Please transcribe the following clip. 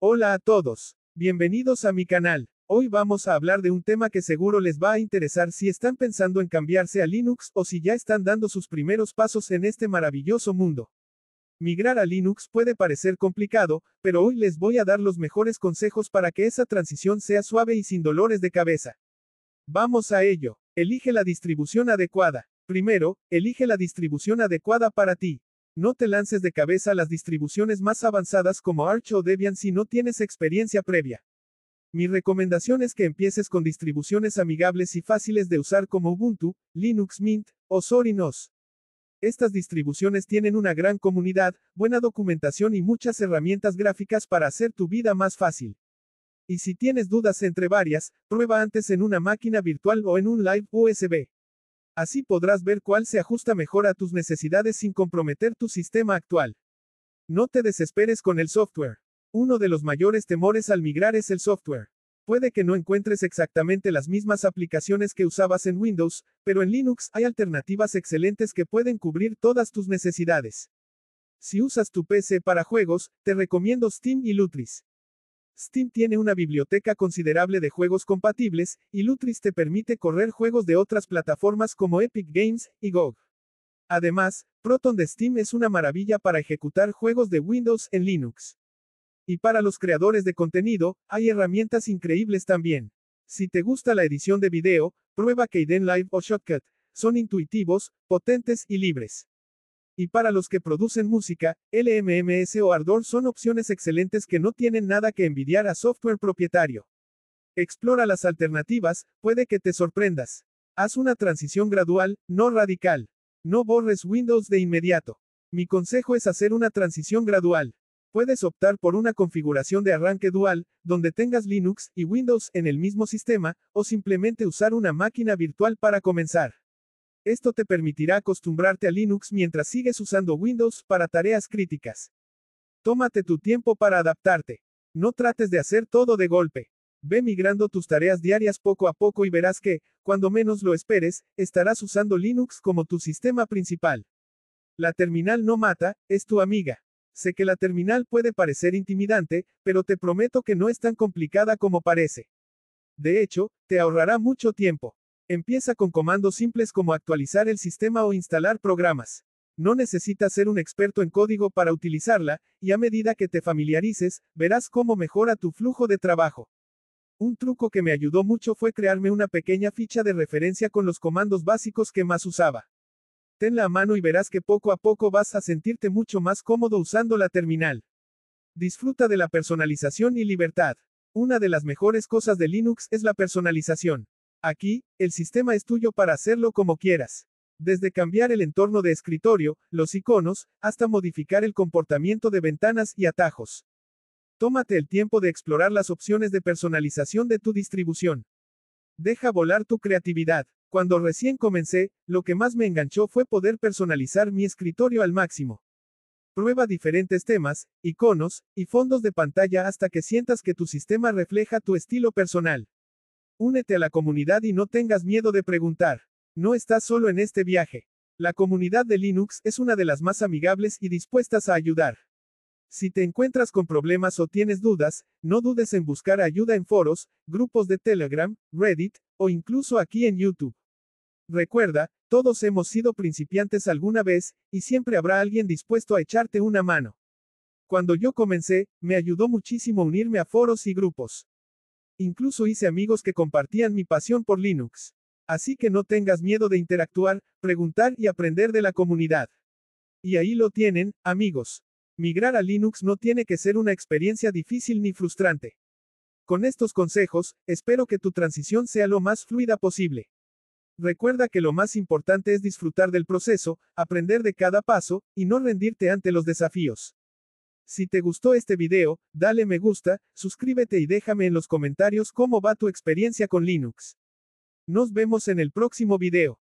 Hola a todos, bienvenidos a mi canal. Hoy vamos a hablar de un tema que seguro les va a interesar si están pensando en cambiarse a Linux o si ya están dando sus primeros pasos en este maravilloso mundo. Migrar a Linux puede parecer complicado, pero hoy les voy a dar los mejores consejos para que esa transición sea suave y sin dolores de cabeza. Vamos a ello. Elige la distribución adecuada. Primero, elige la distribución adecuada para ti. No te lances de cabeza a las distribuciones más avanzadas como Arch o Debian si no tienes experiencia previa. Mi recomendación es que empieces con distribuciones amigables y fáciles de usar como Ubuntu, Linux Mint o Sorinos. Estas distribuciones tienen una gran comunidad, buena documentación y muchas herramientas gráficas para hacer tu vida más fácil. Y si tienes dudas entre varias, prueba antes en una máquina virtual o en un live USB. Así podrás ver cuál se ajusta mejor a tus necesidades sin comprometer tu sistema actual. No te desesperes con el software. Uno de los mayores temores al migrar es el software. Puede que no encuentres exactamente las mismas aplicaciones que usabas en Windows, pero en Linux hay alternativas excelentes que pueden cubrir todas tus necesidades. Si usas tu PC para juegos, te recomiendo Steam y Lutris. Steam tiene una biblioteca considerable de juegos compatibles, y Lutris te permite correr juegos de otras plataformas como Epic Games y GOG. Además, Proton de Steam es una maravilla para ejecutar juegos de Windows en Linux. Y para los creadores de contenido, hay herramientas increíbles también. Si te gusta la edición de video, prueba Kden Live o Shotcut. Son intuitivos, potentes y libres y para los que producen música, LMMS o Ardor son opciones excelentes que no tienen nada que envidiar a software propietario. Explora las alternativas, puede que te sorprendas. Haz una transición gradual, no radical. No borres Windows de inmediato. Mi consejo es hacer una transición gradual. Puedes optar por una configuración de arranque dual, donde tengas Linux y Windows en el mismo sistema, o simplemente usar una máquina virtual para comenzar. Esto te permitirá acostumbrarte a Linux mientras sigues usando Windows para tareas críticas. Tómate tu tiempo para adaptarte. No trates de hacer todo de golpe. Ve migrando tus tareas diarias poco a poco y verás que, cuando menos lo esperes, estarás usando Linux como tu sistema principal. La terminal no mata, es tu amiga. Sé que la terminal puede parecer intimidante, pero te prometo que no es tan complicada como parece. De hecho, te ahorrará mucho tiempo. Empieza con comandos simples como actualizar el sistema o instalar programas. No necesitas ser un experto en código para utilizarla, y a medida que te familiarices, verás cómo mejora tu flujo de trabajo. Un truco que me ayudó mucho fue crearme una pequeña ficha de referencia con los comandos básicos que más usaba. Tenla a mano y verás que poco a poco vas a sentirte mucho más cómodo usando la terminal. Disfruta de la personalización y libertad. Una de las mejores cosas de Linux es la personalización. Aquí, el sistema es tuyo para hacerlo como quieras. Desde cambiar el entorno de escritorio, los iconos, hasta modificar el comportamiento de ventanas y atajos. Tómate el tiempo de explorar las opciones de personalización de tu distribución. Deja volar tu creatividad. Cuando recién comencé, lo que más me enganchó fue poder personalizar mi escritorio al máximo. Prueba diferentes temas, iconos, y fondos de pantalla hasta que sientas que tu sistema refleja tu estilo personal. Únete a la comunidad y no tengas miedo de preguntar. No estás solo en este viaje. La comunidad de Linux es una de las más amigables y dispuestas a ayudar. Si te encuentras con problemas o tienes dudas, no dudes en buscar ayuda en foros, grupos de Telegram, Reddit, o incluso aquí en YouTube. Recuerda, todos hemos sido principiantes alguna vez, y siempre habrá alguien dispuesto a echarte una mano. Cuando yo comencé, me ayudó muchísimo unirme a foros y grupos. Incluso hice amigos que compartían mi pasión por Linux. Así que no tengas miedo de interactuar, preguntar y aprender de la comunidad. Y ahí lo tienen, amigos. Migrar a Linux no tiene que ser una experiencia difícil ni frustrante. Con estos consejos, espero que tu transición sea lo más fluida posible. Recuerda que lo más importante es disfrutar del proceso, aprender de cada paso, y no rendirte ante los desafíos. Si te gustó este video, dale me gusta, suscríbete y déjame en los comentarios cómo va tu experiencia con Linux. Nos vemos en el próximo video.